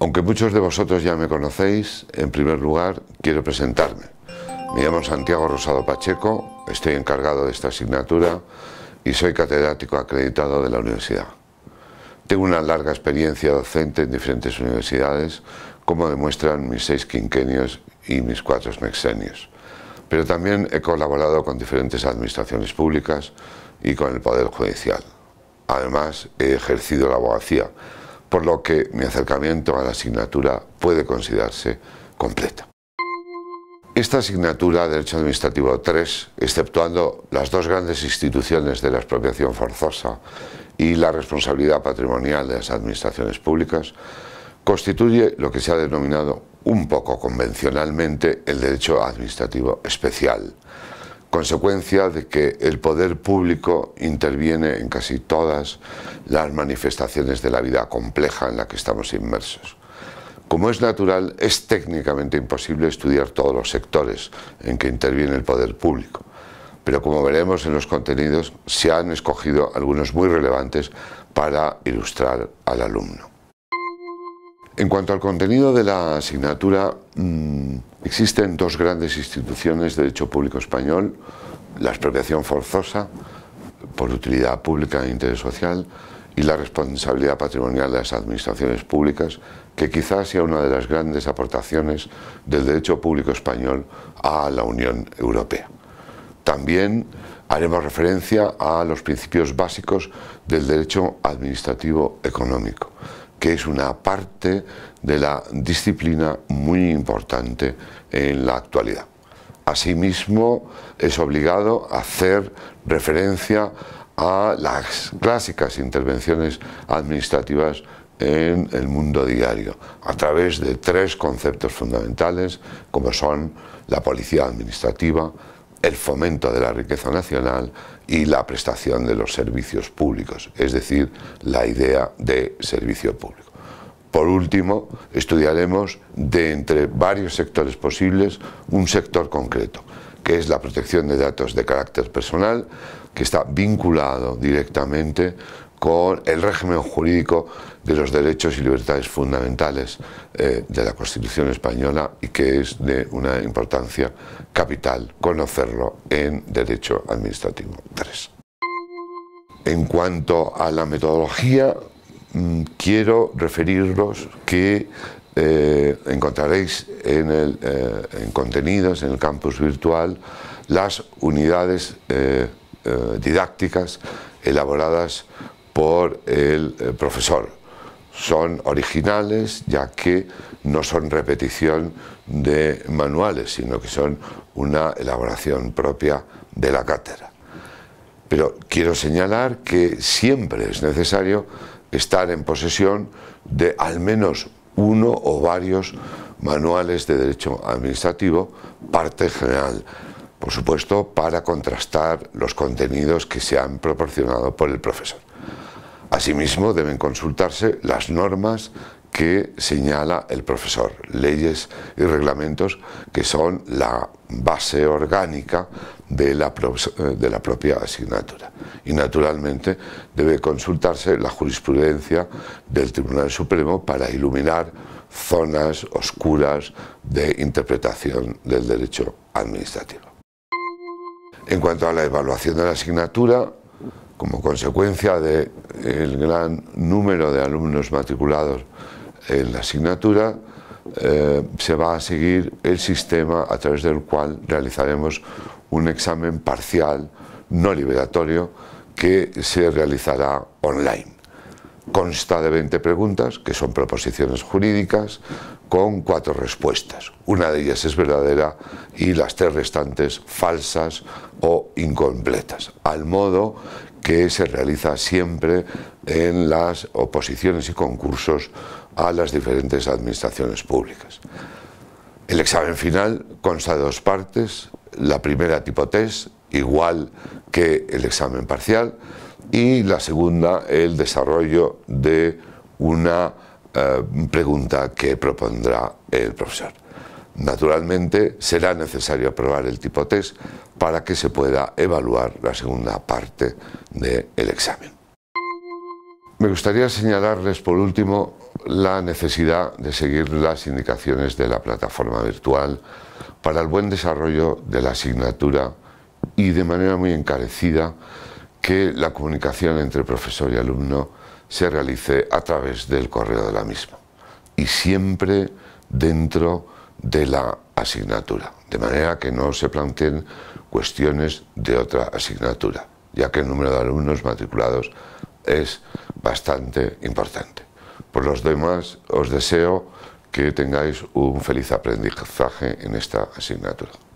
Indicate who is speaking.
Speaker 1: Aunque muchos de vosotros ya me conocéis, en primer lugar quiero presentarme. Me llamo Santiago Rosado Pacheco, estoy encargado de esta asignatura y soy catedrático acreditado de la universidad. Tengo una larga experiencia docente en diferentes universidades, como demuestran mis seis quinquenios y mis cuatro mexenios. Pero también he colaborado con diferentes administraciones públicas y con el Poder Judicial. Además, he ejercido la abogacía por lo que mi acercamiento a la asignatura puede considerarse completo. Esta asignatura, Derecho Administrativo 3, exceptuando las dos grandes instituciones de la expropiación forzosa y la responsabilidad patrimonial de las administraciones públicas, constituye lo que se ha denominado un poco convencionalmente el derecho administrativo especial, consecuencia de que el poder público interviene en casi todas las manifestaciones de la vida compleja en la que estamos inmersos. Como es natural, es técnicamente imposible estudiar todos los sectores en que interviene el poder público, pero como veremos en los contenidos, se han escogido algunos muy relevantes para ilustrar al alumno. En cuanto al contenido de la asignatura, mm, Existen dos grandes instituciones de derecho público español, la expropiación forzosa, por utilidad pública e interés social, y la responsabilidad patrimonial de las administraciones públicas, que quizás sea una de las grandes aportaciones del derecho público español a la Unión Europea. También haremos referencia a los principios básicos del derecho administrativo económico que es una parte de la disciplina muy importante en la actualidad. Asimismo, es obligado a hacer referencia a las clásicas intervenciones administrativas en el mundo diario, a través de tres conceptos fundamentales como son la policía administrativa, el fomento de la riqueza nacional y la prestación de los servicios públicos, es decir, la idea de servicio público. Por último, estudiaremos de entre varios sectores posibles un sector concreto, que es la protección de datos de carácter personal, que está vinculado directamente con el régimen jurídico de los derechos y libertades fundamentales eh, de la Constitución española y que es de una importancia capital conocerlo en Derecho Administrativo 3. En cuanto a la metodología, mm, quiero referiros que eh, encontraréis en, el, eh, en, contenidos, en el campus virtual, las unidades didácticas elaboradas por el eh, profesor. Son originales ya que no son repetición de manuales, sino que son una elaboración propia de la cátedra. Pero quiero señalar que siempre es necesario estar en posesión de al menos uno o varios manuales de derecho administrativo, parte general, por supuesto, para contrastar los contenidos que se han proporcionado por el profesor. Asimismo, deben consultarse las normas que señala el profesor, leyes y reglamentos que son la base orgánica eh, de la, propia asignatura. Y naturalmente debe consultarse la jurisprudencia del Tribunal Supremo para iluminar zonas oscuras de interpretación del derecho administrativo. En cuanto a la evaluación de la asignatura, como consecuencia del gran número de alumnos matriculados en la asignatura, eh, se va a seguir el sistema a través del cual realizaremos un examen parcial no liberatorio que se realizará online. Consta de 20 preguntas, que son proposiciones jurídicas, con cuatro respuestas. Una de ellas es verdadera y las tres restantes falsas o incompletas, al modo que se realiza siempre en las oposiciones y concursos a las diferentes administraciones públicas. El examen final consta de dos partes, la primera tipo test, igual que el examen parcial, y la segunda, el desarrollo de una eh, pregunta que propondrá el profesor. Naturalmente será necesario aprobar el tipo test para que se pueda evaluar la segunda parte del examen. Me gustaría señalarles por último la necesidad de seguir las indicaciones de la plataforma virtual para el buen desarrollo de la asignatura y de manera muy encarecida que la comunicación entre profesor y alumno se realice a través del correo de la misma y siempre dentro de la asignatura, de manera que no se planteen cuestiones de otra asignatura, ya que el número de alumnos matriculados es bastante importante. Por los demás, os deseo que tengáis un feliz aprendizaje en esta asignatura.